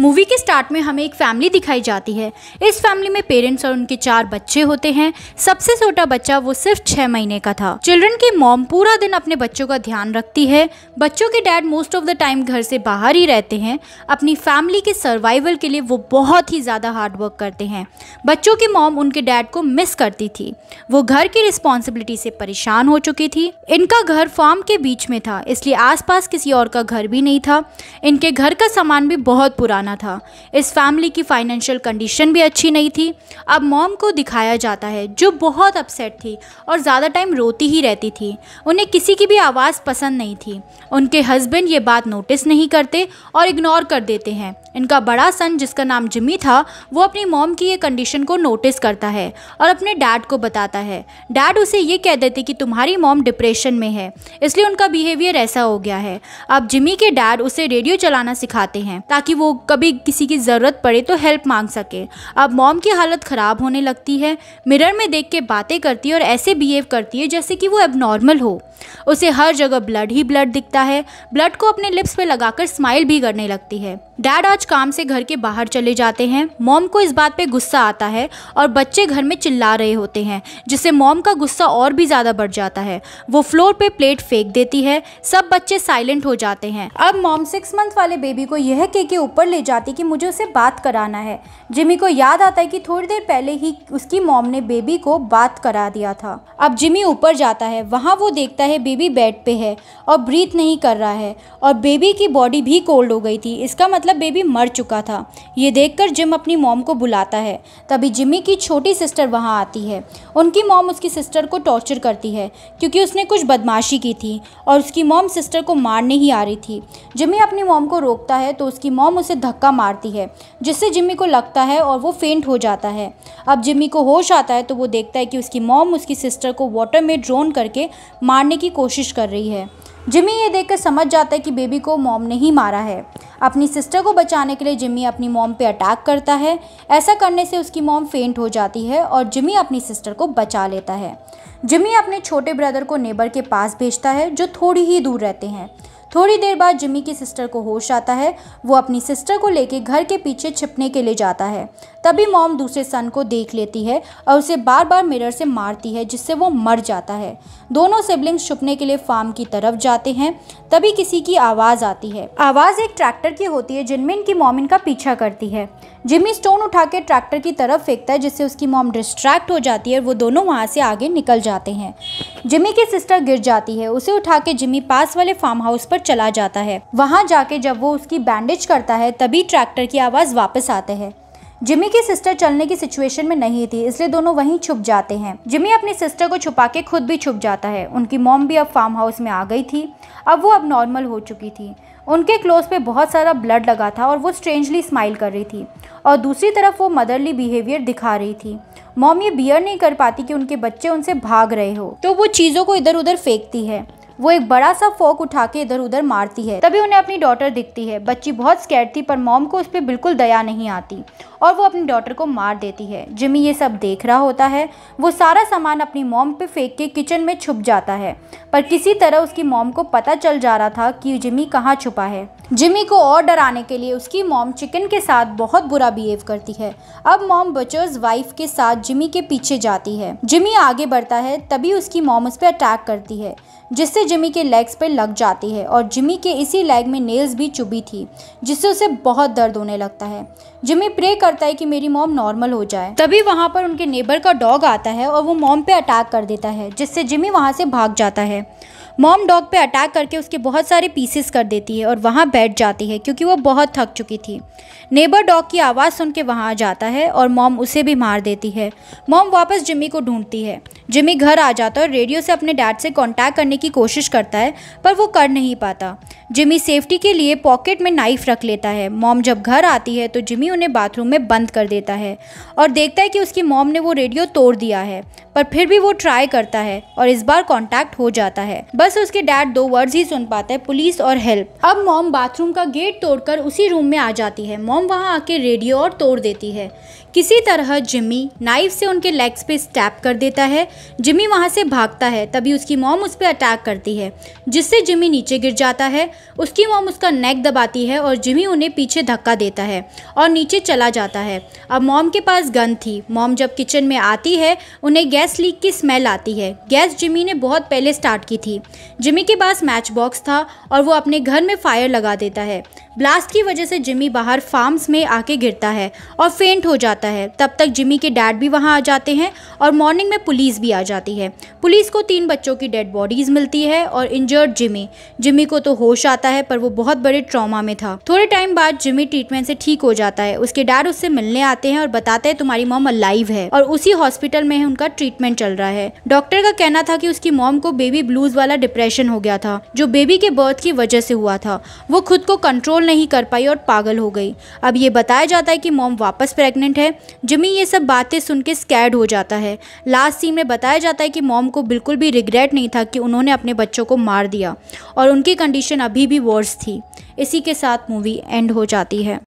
movie के start में हमें एक फैमिली दिखाई जाती है इस फैमिली में पेरेंट्स और उनके चार बच्चे होते हैं सबसे छोटा बच्चा वो सिर्फ छः महीने का था चिल्ड्रन की मॉम पूरा दिन अपने बच्चों का ध्यान रखती है बच्चों के dad most of the time घर से बाहर ही रहते हैं अपनी फैमिली के सर्वाइवल के लिए वो बहुत ही ज़्यादा हार्डवर्क करते हैं बच्चों की मॉम उनके डैड को मिस करती थी वो घर की रिस्पॉन्सिबिलिटी से परेशान हो चुकी थी इनका घर फार्म के बीच में था इसलिए आसपास किसी और का घर भी नहीं था इनके घर का सामान भी बहुत पुराना जाना था इस फैमिली की फाइनेंशियल कंडीशन भी अच्छी नहीं थी अब मॉम को दिखाया जाता है जो बहुत अपसेट थी और ज़्यादा टाइम रोती ही रहती थी उन्हें किसी की भी आवाज़ पसंद नहीं थी उनके हस्बैंड ये बात नोटिस नहीं करते और इग्नोर कर देते हैं इनका बड़ा सन जिसका नाम जिमी था वो अपनी मॉम की ये कंडीशन को नोटिस करता है और अपने डैड को बताता है डैड उसे ये कह देते कि तुम्हारी मॉम डिप्रेशन में है इसलिए उनका बिहेवियर ऐसा हो गया है अब जिमी के डैड उसे रेडियो चलाना सिखाते हैं ताकि वो कभी किसी की ज़रूरत पड़े तो हेल्प मांग सके अब मॉम की हालत ख़राब होने लगती है मिरर में देख के बातें करती है और ऐसे बिहेव करती है जैसे कि वो एबनॉर्मल हो उसे हर जगह ब्लड ही ब्लड दिखता है ब्लड को अपने लिप्स पे लगाकर स्माइल भी करने लगती है डैड आज काम से घर के बाहर चले जाते हैं मॉम को इस बात पे गुस्सा आता है और बच्चे घर में चिल्ला रहे होते हैं जिससे मॉम का गुस्सा और भी ज़्यादा बढ़ जाता है वो फ्लोर पे प्लेट फेंक देती है सब बच्चे साइलेंट हो जाते हैं अब मॉम सिक्स मंथ वाले बेबी को यह कह के ऊपर ले जाती कि मुझे उसे बात कराना है जिमी को याद आता है कि थोड़ी देर पहले ही उसकी मॉम ने बेबी को बात करा दिया था अब जिमी ऊपर जाता है वहाँ वो देखता है बेबी बेड पे है और ब्रीथ नहीं कर रहा है और बेबी की बॉडी भी कोल्ड हो गई थी इसका मतलब बेबी मर चुका था ये देखकर जिम अपनी मॉम को बुलाता है तभी जिमी की छोटी सिस्टर वहाँ आती है उनकी मॉम उसकी सिस्टर को टॉर्चर करती है क्योंकि उसने कुछ बदमाशी की थी और उसकी मॉम सिस्टर को मारने ही आ रही थी जिमी अपनी मॉम को रोकता है तो उसकी मॉम उसे धक धक्का मारती है जिससे जिम्मी को लगता है और वो फेंट हो जाता है अब जिम्मी को होश आता है तो वो देखता है कि उसकी मॉम उसकी सिस्टर को वाटर में ड्रोन करके मारने की कोशिश कर रही है जिमी ये देखकर समझ जाता है कि बेबी को मॉम ने ही मारा है अपनी सिस्टर को बचाने के लिए जिमी अपनी मॉम पे अटैक करता है ऐसा करने से उसकी मॉम फेंट हो जाती है और जिमी अपनी सिस्टर को बचा लेता है जिमी अपने छोटे ब्रदर को नेबर के पास भेजता है जो थोड़ी ही दूर रहते हैं थोड़ी देर बाद जिम्मी की सिस्टर को होश आता है वो अपनी सिस्टर को लेकर घर के पीछे छिपने के लिए जाता है तभी मॉम दूसरे सन को देख लेती है और उसे बार बार मिरर से मारती है जिससे वो मर जाता है दोनों सिबलिंग्स छुपने के लिए फार्म की तरफ जाते हैं तभी किसी की आवाज़ आती है आवाज़ एक ट्रैक्टर की होती है जिनमें इनकी मॉम इनका पीछा करती है जिमी स्टोन उठा के ट्रैक्टर की तरफ फेंकता है जिससे उसकी मॉम डिस्ट्रैक्ट हो जाती है और वो दोनों वहाँ से आगे निकल जाते हैं जिमी की सिस्टर गिर जाती है उसे उठा के जिमी पास वाले फार्म हाउस पर पर चला जाता है वहाँ जाके जब वो उसकी बैंडेज करता है तभी ट्रैक्टर की आवाज़ वापस आते हैं जिमी की सिस्टर चलने की सिचुएशन में नहीं थी इसलिए दोनों वहीं छुप जाते हैं जिमी अपनी सिस्टर को छुपा के खुद भी छुप जाता है उनकी मॉम भी अब फार्म हाउस में आ गई थी अब वो अब नॉर्मल हो चुकी थी उनके क्लोज पे बहुत सारा ब्लड लगा था और वो स्ट्रेंजली स्माइल कर रही थी और दूसरी तरफ वो मदरली बिहेवियर दिखा रही थी मॉम ये बियर नहीं कर पाती कि उनके बच्चे उनसे भाग रहे हो तो वो चीज़ों को इधर उधर फेंकती है वो एक बड़ा सा फोक उठा के इधर उधर मारती है तभी उन्हें अपनी डॉटर दिखती है बच्ची बहुत स्कैर थी पर मॉम को उस पर बिल्कुल दया नहीं आती और वो अपनी डॉटर को मार देती है जिमी ये सब देख रहा होता है वो सारा सामान अपनी मॉम पे फेंक के किचन में छुप जाता है पर किसी तरह उसकी मॉम को पता चल जा रहा था कि जिमी कहाँ छुपा है जिमी को और डराने के लिए उसकी मॉम चिकन के साथ बहुत बुरा बिहेव करती है अब मॉम बचर्स वाइफ के साथ जिमी के पीछे जाती है जिमी आगे बढ़ता है तभी उसकी मॉम उस पर अटैक करती है जिससे जिमी के लेग्स पर लग जाती है और जिमी के इसी लेग में नेल्स भी चुभी थी जिससे उसे बहुत दर्द होने लगता है जिमी प्रे कर करता है कि मेरी मॉम नॉर्मल हो जाए तभी वहाँ पर उनके नेबर का डॉग आता है और वो मॉम पे अटैक कर देता है जिससे जिमी वहाँ से भाग जाता है मॉम डॉग पे अटैक करके उसके बहुत सारे पीसेस कर देती है और वहाँ बैठ जाती है क्योंकि वो बहुत थक चुकी थी नेबर डॉग की आवाज़ सुन के वहाँ आ जाता है और मॉम उसे भी मार देती है मॉम वापस जिमी को ढूंढती है जिमी घर आ जाता है और रेडियो से अपने डैड से कॉन्टैक्ट करने की कोशिश करता है पर वो कर नहीं पाता जिमी सेफ्टी के लिए पॉकेट में नाइफ रख लेता है मॉम जब घर आती है तो जिमी उन्हें बाथरूम में बंद कर देता है और देखता है कि उसकी मॉम ने वो रेडियो तोड़ दिया है पर फिर भी वो ट्राई करता है और इस बार कॉन्टेक्ट हो जाता है बस उसके डैड दो वर्ड ही सुन पाते हैं पुलिस और हेल्प अब मॉम बाथरूम का गेट तोड़कर उसी रूम में आ जाती है मॉम वहाँ आके रेडियो और तोड़ देती है किसी तरह जिम्मी नाइफ से उनके लेग्स पे स्टैप कर देता है जिमी वहाँ से भागता है तभी उसकी मॉम उस पर अटैक करती है जिससे जिम्मी नीचे गिर जाता है उसकी मॉम उसका नेक दबाती है और जिम्मी उन्हें पीछे धक्का देता है और नीचे चला जाता है अब मॉम के पास गन थी मॉम जब किचन में आती है उन्हें गैस गैस लीक की स्मेल आती है गैस जिमी ने बहुत पहले स्टार्ट की थी जिमी के पास मैच बॉक्स था और वो अपने घर में फायर लगा देता है ब्लास्ट की वजह से जिमी बाहर फार्म्स में आके गिरता है और फेंट हो जाता है तब तक जिमी के डैड भी वहाँ आ जाते हैं और मॉर्निंग में पुलिस भी आ जाती है पुलिस को तीन बच्चों की डेड बॉडीज मिलती है और इंजर्ड जिमी जिमी को तो होश आता है पर वो बहुत बड़े ट्रॉमा में था थोड़े टाइम बाद जिमी ट्रीटमेंट से ठीक हो जाता है उसके डैड उससे मिलने आते हैं और बताते हैं तुम्हारी मॉम अलाइव है और उसी हॉस्पिटल में उनका ट्रीटमेंट चल रहा है डॉक्टर का कहना था की उसकी मॉम को बेबी ब्लूज वाला डिप्रेशन हो गया था जो बेबी के बर्थ की वजह से हुआ था वो खुद को कंट्रोल नहीं कर पाई और पागल हो गई अब ये बताया जाता है कि मॉम वापस प्रेग्नेंट है जिमी ये सब बातें सुन के स्कैड हो जाता है लास्ट सीन में बताया जाता है कि मॉम को बिल्कुल भी रिग्रेट नहीं था कि उन्होंने अपने बच्चों को मार दिया और उनकी कंडीशन अभी भी वर्स थी इसी के साथ मूवी एंड हो जाती है